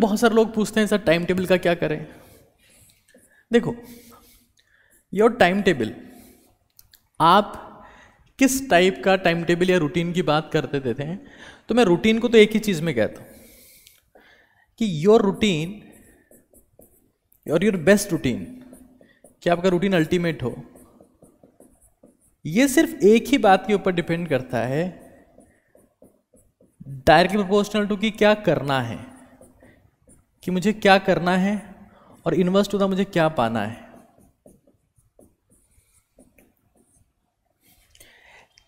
बहुत सारे लोग पूछते हैं सर टाइम टेबल का क्या करें देखो योर टाइम टेबल आप किस टाइप का टाइम टेबल या रूटीन की बात करते देते थे तो मैं रूटीन को तो एक ही चीज़ में कहता हूं कि योर रूटीन और योर बेस्ट रूटीन क्या आपका रूटीन अल्टीमेट हो यह सिर्फ एक ही बात के ऊपर डिपेंड करता है डायरेक्टली प्रोपोर्शनल टू कि क्या करना है कि मुझे क्या करना है और इन्वर्स टू द मुझे क्या पाना है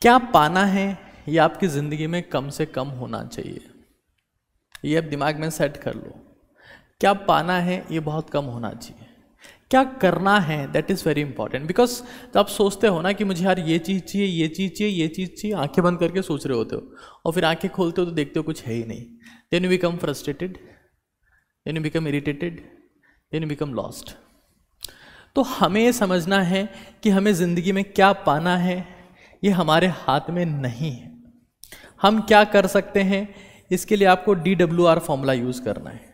क्या पाना है ये आपकी ज़िंदगी में कम से कम होना चाहिए ये आप दिमाग में सेट कर लो क्या पाना है ये बहुत कम होना चाहिए क्या करना है that is very important because जब आप सोचते हो ना कि मुझे यार ये चीज़ चाहिए ये चीज़ चाहिए ये चीज़ चाहिए आंखें बंद करके सोच रहे होते हो और फिर आंखें खोलते हो तो देखते हो कुछ है ही नहीं then you become frustrated then you become irritated then you become lost तो हमें ये समझना है कि हमें ज़िंदगी में क्या पाना है ये हमारे हाथ में नहीं है हम क्या कर सकते हैं इसके लिए आपको D W R formula use करना है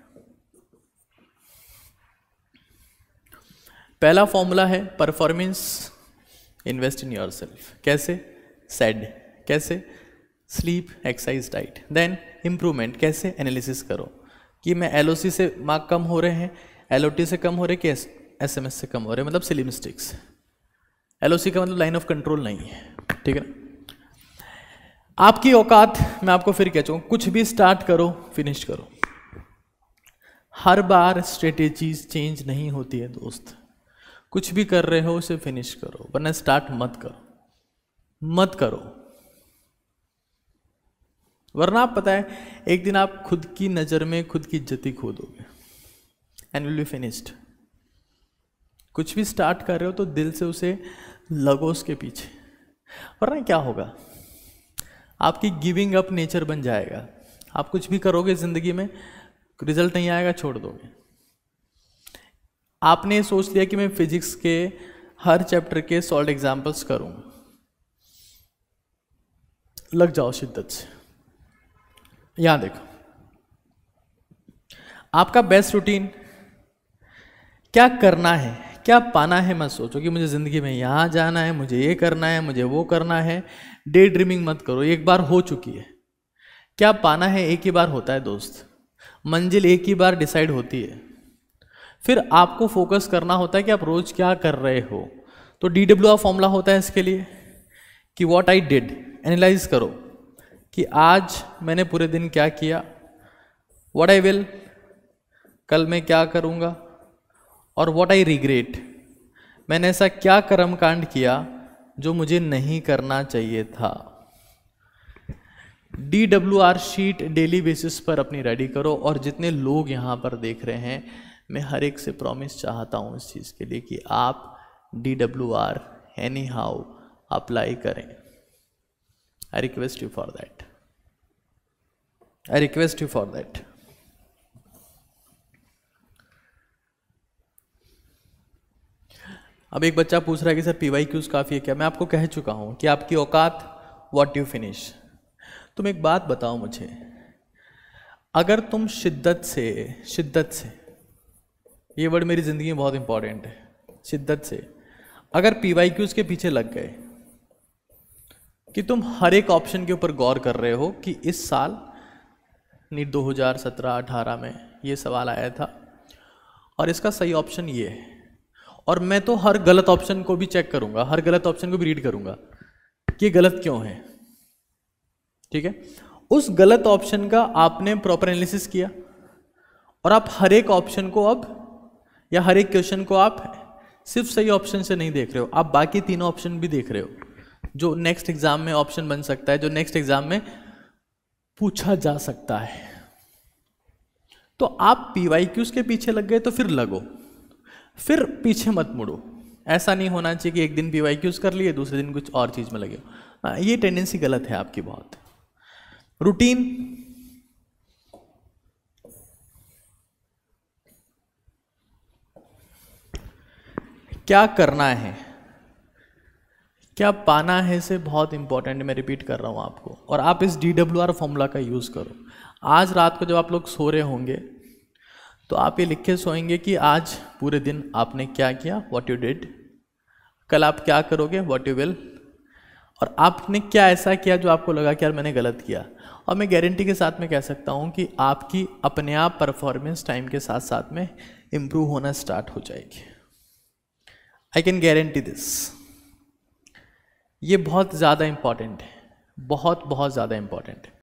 पहला फॉर्मूला है performance invest in your self कैसे सेड कैसे sleep exercise diet then improvement कैसे एनालिसिस करो कि मैं एल से मार्क कम हो रहे हैं एल से कम हो रहे कि एस से कम हो रहे मतलब सिली मिस्टेक्स एल का मतलब लाइन ऑफ कंट्रोल नहीं है ठीक है ना आपकी औकात मैं आपको फिर कह चुका कुछ भी स्टार्ट करो फिनिश करो हर बार स्ट्रेटेजीज चेंज नहीं होती है दोस्त कुछ भी कर रहे हो उसे फिनिश करो वरना स्टार्ट मत करो मत करो वरना आप पता है एक दिन आप खुद की नज़र में खुद की जति खो दोगे एंड विल बी फिनिश्ड कुछ भी स्टार्ट कर रहे हो तो दिल से उसे लगो उसके पीछे वरना क्या होगा आपकी गिविंग अप नेचर बन जाएगा आप कुछ भी करोगे ज़िंदगी में रिजल्ट नहीं आएगा छोड़ दोगे आपने सोच लिया कि मैं फिजिक्स के हर चैप्टर के सॉल्ड एग्जाम्पल्स करूं लग जाओ शिद्दत से यहां देखो आपका बेस्ट रूटीन क्या करना है क्या पाना है मत सोचो कि मुझे ज़िंदगी में यहां जाना है मुझे ये करना है मुझे वो करना है डे ड्रीमिंग मत करो एक बार हो चुकी है क्या पाना है एक ही बार होता है दोस्त मंजिल एक ही बार डिसाइड होती है फिर आपको फोकस करना होता है कि आप रोज़ क्या कर रहे हो तो डी डब्ल्यू आर फॉर्मूला होता है इसके लिए कि वॉट आई डिड एनालाइज करो कि आज मैंने पूरे दिन क्या किया वट आई विल कल मैं क्या करूँगा और वट आई रिग्रेट मैंने ऐसा क्या कर्म कांड किया जो मुझे नहीं करना चाहिए था D W R sheet daily basis पर अपनी रेडी करो और जितने लोग यहाँ पर देख रहे हैं मैं हर एक से प्रॉमिस चाहता हूँ इस चीज़ के लिए कि आप D W R anyhow apply करें I request you for that I request you for that. अब एक बच्चा पूछ रहा है कि सर पी वाई क्यूज काफ़ी है क्या मैं आपको कह चुका हूं कि आपकी औकात वॉट यू फिनिश तुम एक बात बताओ मुझे अगर तुम शिद्दत से शिद्दत से ये वर्ड मेरी ज़िंदगी में बहुत इंपॉर्टेंट है शिद्दत से अगर पी वाई क्यूज के पीछे लग गए कि तुम हर एक ऑप्शन के ऊपर गौर कर रहे हो कि इस साल नी 2017-18 में ये सवाल आया था और इसका सही ऑप्शन ये है और मैं तो हर गलत ऑप्शन को भी चेक करूंगा हर गलत ऑप्शन को भी रीड करूंगा कि गलत क्यों है ठीक है उस गलत ऑप्शन का आपने प्रॉपर एनालिसिस किया और आप हर एक ऑप्शन को अब या हर एक क्वेश्चन को आप सिर्फ सही ऑप्शन से नहीं देख रहे हो आप बाकी तीनों ऑप्शन भी देख रहे हो जो नेक्स्ट एग्जाम में ऑप्शन बन सकता है जो नेक्स्ट एग्जाम में पूछा जा सकता है तो आप पीवाई क्यूज के पीछे लग गए तो फिर लगो फिर पीछे मत मुड़ो ऐसा नहीं होना चाहिए कि एक दिन पीवाई क्यूज कर लिए दूसरे दिन कुछ और चीज़ में लगे आ, हाँ, ये टेंडेंसी गलत है आपकी बहुत रूटीन क्या करना है क्या पाना है से बहुत इंपॉर्टेंट है मैं रिपीट कर रहा हूँ आपको और आप इस डी डब्ल्यू आर फॉर्मूला का यूज़ करो आज रात को जब आप लोग सो रहे होंगे तो आप ये लिख के सोएंगे कि आज पूरे दिन आपने क्या किया वॉट यू डिड कल आप क्या करोगे वॉट यू विल और आपने क्या ऐसा किया जो आपको लगा कि यार मैंने गलत किया और मैं गारंटी के साथ में कह सकता हूँ कि आपकी अपने आप परफॉर्मेंस टाइम के साथ साथ में इम्प्रूव होना स्टार्ट हो जाएगी आई कैन गारंटी दिस ये बहुत ज़्यादा इम्पॉर्टेंट है बहुत बहुत ज़्यादा इम्पॉर्टेंट है